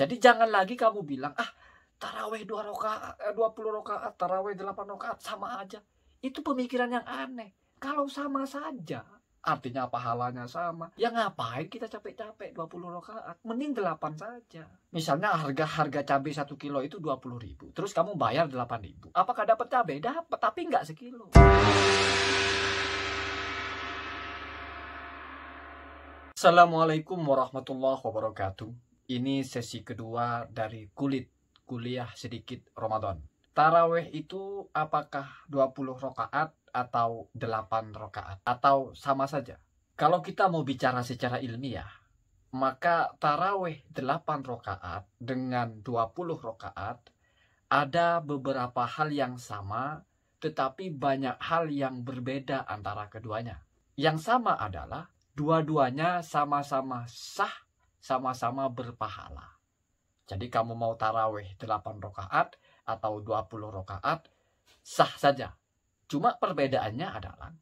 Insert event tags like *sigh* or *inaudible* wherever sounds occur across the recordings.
Jadi jangan lagi kamu bilang, ah taraweh dua eh, dua 20 rokaat, taraweh 8 rokaat, sama aja. Itu pemikiran yang aneh. Kalau sama saja, artinya pahalanya sama. Ya ngapain kita capek-capek 20 rokaat? Mending 8 saja. Misalnya harga-harga cabai 1 kilo itu 20 ribu. Terus kamu bayar 8 ribu. Apakah dapat cabai? Dapat, tapi nggak sekilo. Assalamualaikum warahmatullahi wabarakatuh. Ini sesi kedua dari kulit kuliah sedikit Ramadan. Taraweh itu apakah 20 rokaat atau 8 rokaat atau sama saja? Kalau kita mau bicara secara ilmiah, maka taraweh 8 rokaat dengan 20 rokaat ada beberapa hal yang sama tetapi banyak hal yang berbeda antara keduanya. Yang sama adalah dua-duanya sama-sama sah sama-sama berpahala. Jadi kamu mau taraweh 8 rokaat atau 20 rokaat, sah saja. Cuma perbedaannya adalah,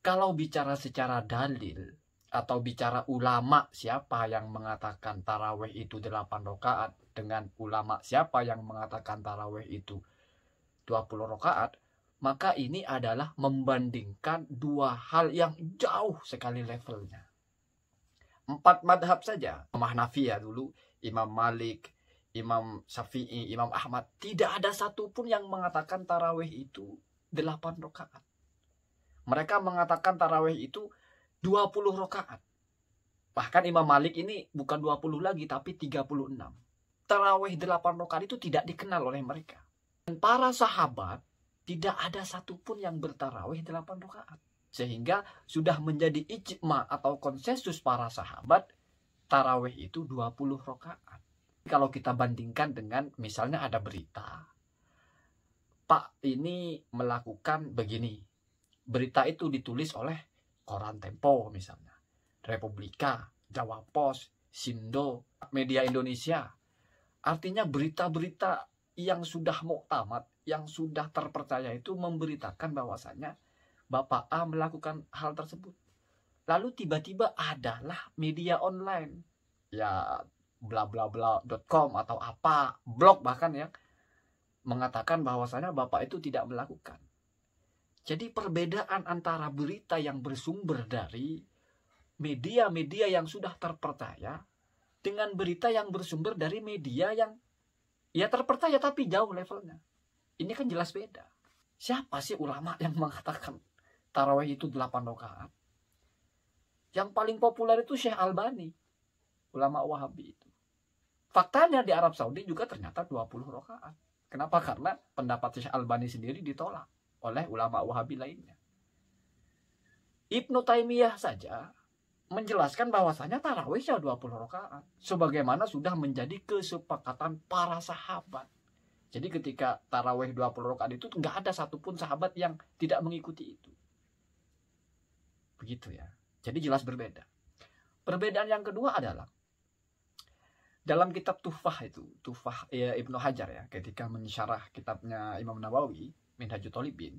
kalau bicara secara dalil, atau bicara ulama siapa yang mengatakan taraweh itu 8 rokaat, dengan ulama siapa yang mengatakan taraweh itu 20 rokaat, maka ini adalah membandingkan dua hal yang jauh sekali levelnya empat madhab saja. Imam ya dulu, Imam Malik, Imam Syafi'i, Imam Ahmad. Tidak ada satupun yang mengatakan taraweh itu delapan rokaat. Mereka mengatakan taraweh itu dua puluh rokaat. Bahkan Imam Malik ini bukan dua puluh lagi tapi tiga puluh enam Taraweh delapan rokaat itu tidak dikenal oleh mereka. Dan para sahabat tidak ada satupun yang bertaraweh delapan rokaat. Sehingga sudah menjadi ijma atau konsensus para sahabat, taraweh itu 20 rokaat. Kalau kita bandingkan dengan misalnya ada berita, Pak ini melakukan begini. Berita itu ditulis oleh koran Tempo misalnya, Republika, Jawa Pos, Sindo, Media Indonesia. Artinya berita-berita yang sudah muktamad, yang sudah terpercaya itu memberitakan bahwasannya Bapak A melakukan hal tersebut. Lalu tiba-tiba adalah media online. Ya bla bla bla.com atau apa, blog bahkan yang mengatakan bahwasanya Bapak itu tidak melakukan. Jadi perbedaan antara berita yang bersumber dari media-media yang sudah terpercaya dengan berita yang bersumber dari media yang ya terpercaya tapi jauh levelnya. Ini kan jelas beda. Siapa sih ulama yang mengatakan tarawih itu 8 rakaat. Yang paling populer itu Syekh Albani, ulama Wahabi itu. Faktanya di Arab Saudi juga ternyata 20 rakaat. Kenapa? Karena pendapat Syekh Albani sendiri ditolak oleh ulama Wahabi lainnya. Ibnu Taimiyah saja menjelaskan bahwasanya tarawih ya 20 rakaat sebagaimana sudah menjadi kesepakatan para sahabat. Jadi ketika tarawih 20 rakaat itu nggak ada satupun sahabat yang tidak mengikuti itu. Begitu ya. Jadi jelas berbeda. Perbedaan yang kedua adalah dalam kitab Tufah itu, Tufah ya, Ibnu Hajar ya, ketika mensyarah kitabnya Imam Nawawi, Minhajul Talibin,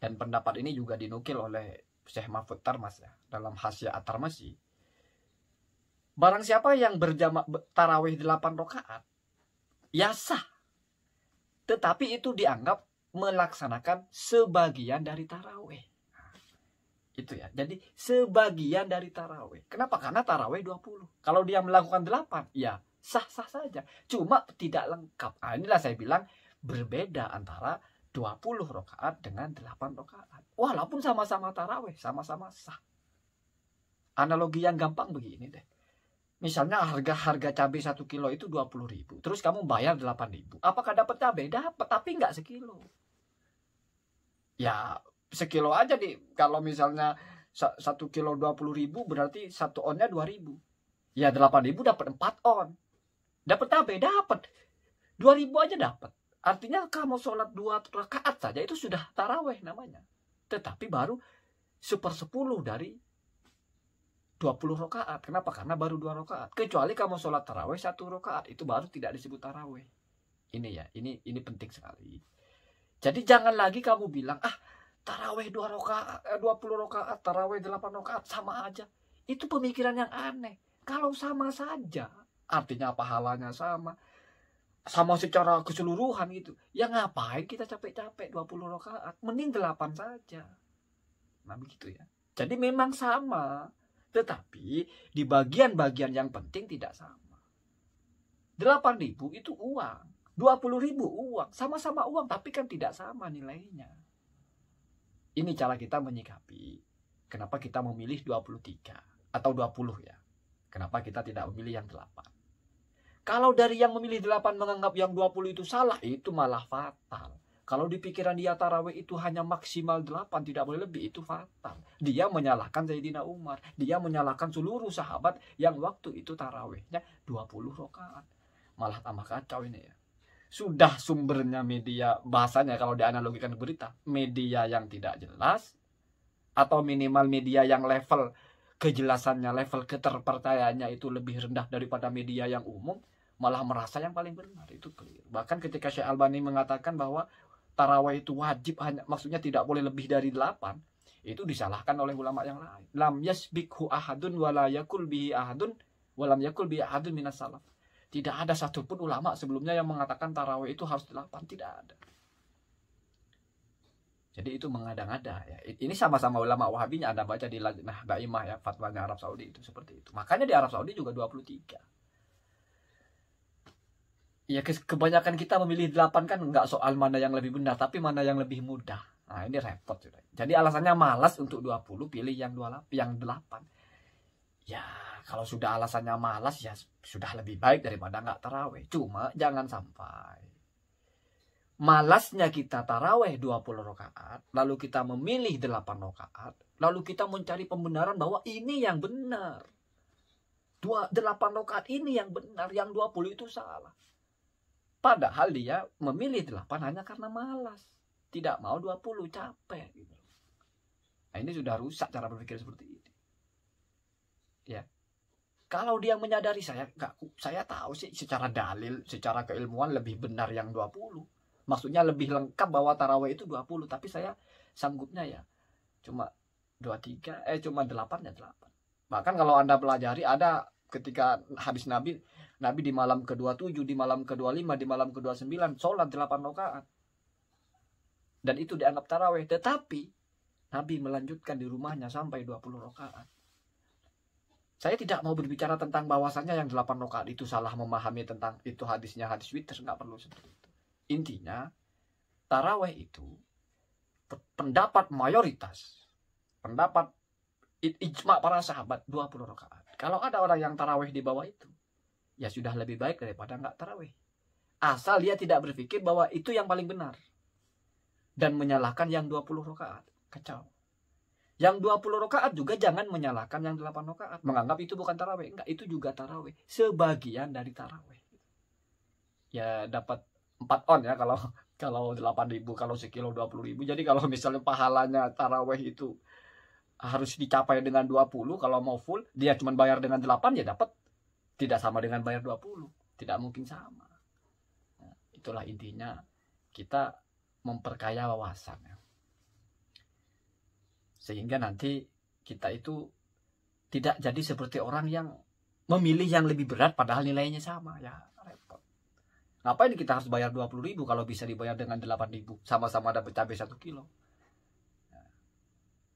dan pendapat ini juga dinukil oleh Syekh Mahfud Tarmas ya, dalam Hasya At-Tarmasi. Barang siapa yang berjamak tarawih 8 rakaat, ya sah. Tetapi itu dianggap melaksanakan sebagian dari tarawih. Itu ya. Jadi sebagian dari taraweh. Kenapa? Karena taraweh 20. Kalau dia melakukan 8, ya sah-sah saja. Cuma tidak lengkap. Nah, inilah saya bilang berbeda antara 20 rokaat dengan 8 rokaat. Walaupun sama-sama taraweh, sama-sama sah. Analogi yang gampang begini deh. Misalnya harga-harga cabai 1 kilo itu 20 ribu. Terus kamu bayar 8 ribu. Apakah dapat cabai? Dapat, tapi nggak sekilo. Ya sekilo aja di kalau misalnya satu kilo dua puluh ribu berarti satu onnya dua ribu ya delapan ribu dapat empat on dapat apa ya? dapat dua ribu aja dapat artinya kamu sholat dua rakaat saja itu sudah taraweh namanya tetapi baru super sepuluh dari dua puluh rokaat. Kenapa? Karena baru dua rokaat. Kecuali kamu sholat taraweh satu rokaat. Itu baru tidak disebut taraweh. Ini ya, ini ini penting sekali. Jadi jangan lagi kamu bilang, ah taraweh dua rakaat, 20 eh, rakaat, taraweh 8 rakaat sama aja. Itu pemikiran yang aneh. Kalau sama saja, artinya pahalanya sama. Sama secara keseluruhan gitu. Ya ngapain kita capek-capek 20 rakaat? Mending 8 saja. Nah begitu ya. Jadi memang sama, tetapi di bagian-bagian yang penting tidak sama. 8.000 itu uang, ribu uang, sama-sama uang tapi kan tidak sama nilainya. Ini cara kita menyikapi kenapa kita memilih 23 atau 20 ya. Kenapa kita tidak memilih yang 8. Kalau dari yang memilih 8 menganggap yang 20 itu salah, itu malah fatal. Kalau di pikiran dia tarawih itu hanya maksimal 8, tidak boleh lebih, itu fatal. Dia menyalahkan Zaidina Umar. Dia menyalahkan seluruh sahabat yang waktu itu tarawihnya 20 rokaat. Malah tambah kacau ini ya sudah sumbernya media bahasanya kalau dianalogikan berita media yang tidak jelas atau minimal media yang level kejelasannya level keterpercayaannya itu lebih rendah daripada media yang umum malah merasa yang paling benar itu clear bahkan ketika Syekh Albani mengatakan bahwa tarawih itu wajib hanya maksudnya tidak boleh lebih dari delapan itu disalahkan oleh ulama yang lain lam yasbikhu ahadun walayakul bihi ahadun walam yakul bihi ahadun minas salaf tidak ada satupun ulama sebelumnya yang mengatakan tarawih itu harus delapan. Tidak ada. Jadi itu mengada-ngada ya. Ini sama-sama ulama Wahabinya Anda baca di Lajnah Baimah ya fatwanya Arab Saudi itu seperti itu. Makanya di Arab Saudi juga 23. Ya kebanyakan kita memilih 8 kan nggak soal mana yang lebih benar tapi mana yang lebih mudah. Nah, ini repot sudah. Jadi alasannya malas untuk 20 pilih yang 28 yang ya kalau sudah alasannya malas ya sudah lebih baik daripada nggak taraweh cuma jangan sampai malasnya kita taraweh 20 rakaat lalu kita memilih 8 rakaat lalu kita mencari pembenaran bahwa ini yang benar dua delapan rakaat ini yang benar yang 20 itu salah padahal dia memilih delapan hanya karena malas tidak mau 20 capek gitu. nah, ini sudah rusak cara berpikir seperti ini ya kalau dia menyadari saya nggak saya tahu sih secara dalil secara keilmuan lebih benar yang 20 maksudnya lebih lengkap bahwa taraweh itu 20 tapi saya sanggupnya ya cuma 23 eh cuma 8 ya 8 bahkan kalau anda pelajari ada ketika habis nabi nabi di malam ke-27 di malam ke-25 di malam ke-29 sholat 8 rakaat dan itu dianggap taraweh tetapi nabi melanjutkan di rumahnya sampai 20 rakaat saya tidak mau berbicara tentang bahwasannya yang delapan rokaat itu salah memahami tentang itu hadisnya hadis witir nggak perlu seperti itu intinya taraweh itu pendapat mayoritas pendapat ijma para sahabat 20 rakaat kalau ada orang yang taraweh di bawah itu ya sudah lebih baik daripada nggak taraweh asal dia tidak berpikir bahwa itu yang paling benar dan menyalahkan yang 20 rakaat kacau yang 20 rakaat juga jangan menyalahkan yang 8 rakaat. Menganggap itu bukan taraweh. Enggak, itu juga taraweh. Sebagian dari taraweh. Ya dapat 4 on ya kalau *laughs* kalau ribu kalau sekilo ribu jadi kalau misalnya pahalanya taraweh itu harus dicapai dengan 20 kalau mau full dia cuma bayar dengan 8 ya dapat tidak sama dengan bayar 20 tidak mungkin sama nah, itulah intinya kita memperkaya wawasan ya. Sehingga nanti kita itu tidak jadi seperti orang yang memilih yang lebih berat padahal nilainya sama ya repot. Ngapain kita harus bayar 20 ribu kalau bisa dibayar dengan 8 ribu sama-sama dapat cabe 1 kilo.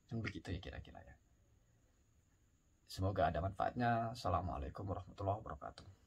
dan ya. begitu ya kira-kira ya. Semoga ada manfaatnya. Assalamualaikum warahmatullahi wabarakatuh.